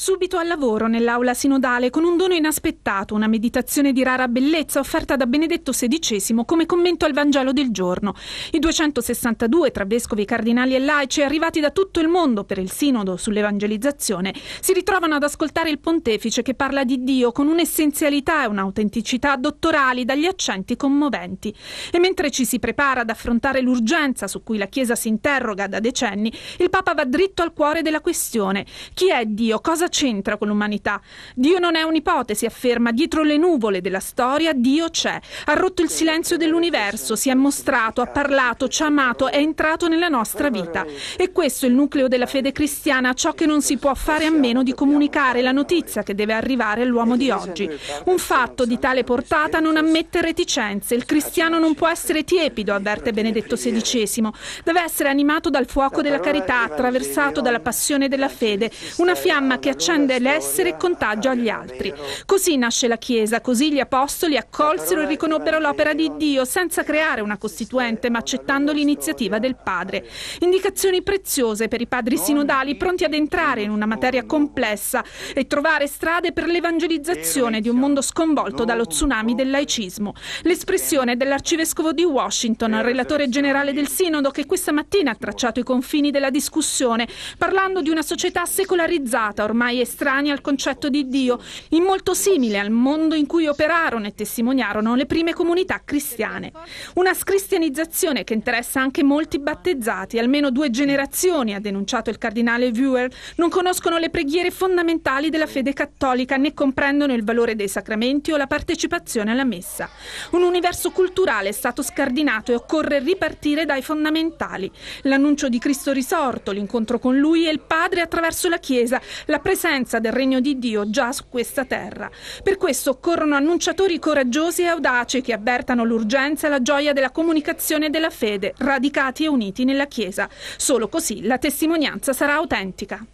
Subito al lavoro nell'aula sinodale con un dono inaspettato, una meditazione di rara bellezza offerta da Benedetto XVI come commento al Vangelo del giorno. I 262 tra vescovi, cardinali e laici arrivati da tutto il mondo per il sinodo sull'evangelizzazione si ritrovano ad ascoltare il pontefice che parla di Dio con un'essenzialità e un'autenticità dottorali dagli accenti commoventi. E mentre ci si prepara ad affrontare l'urgenza su cui la Chiesa si interroga da decenni, il Papa va dritto al cuore della questione. Chi è Dio? Cosa c'entra con l'umanità? Dio non è un'ipotesi, afferma, dietro le nuvole della storia Dio c'è, ha rotto il silenzio dell'universo, si è mostrato, ha parlato, ci ha amato, è entrato nella nostra vita. E questo è il nucleo della fede cristiana, ciò che non si può fare a meno di comunicare la notizia che deve arrivare all'uomo di oggi. Un fatto di tale portata non ammette reticenze, il cristiano non può essere tiepido, avverte Benedetto XVI, deve essere animato dal fuoco della carità, attraversato dalla passione della fede, una fiamma che accende l'essere e contagia gli altri. Così nasce la Chiesa, così gli apostoli accolsero e riconobbero l'opera di Dio senza creare una costituente ma accettando l'iniziativa del Padre. Indicazioni preziose per i padri sinodali pronti ad entrare in una materia complessa e trovare strade per l'evangelizzazione di un mondo sconvolto dallo tsunami del laicismo. L'espressione dell'arcivescovo di Washington, relatore generale del Sinodo, che questa mattina ha tracciato i confini della discussione parlando di una società secolarizzata ormai ormai estranei al concetto di Dio, in molto simile al mondo in cui operarono e testimoniarono le prime comunità cristiane. Una scristianizzazione che interessa anche molti battezzati, almeno due generazioni, ha denunciato il cardinale Viewer, non conoscono le preghiere fondamentali della fede cattolica né comprendono il valore dei sacramenti o la partecipazione alla messa. Un universo culturale è stato scardinato e occorre ripartire dai fondamentali. L'annuncio di Cristo risorto, l'incontro con lui e il Padre attraverso la Chiesa, la presenza presenza del regno di Dio già su questa terra. Per questo occorrono annunciatori coraggiosi e audaci che avvertano l'urgenza e la gioia della comunicazione della fede, radicati e uniti nella Chiesa. Solo così la testimonianza sarà autentica.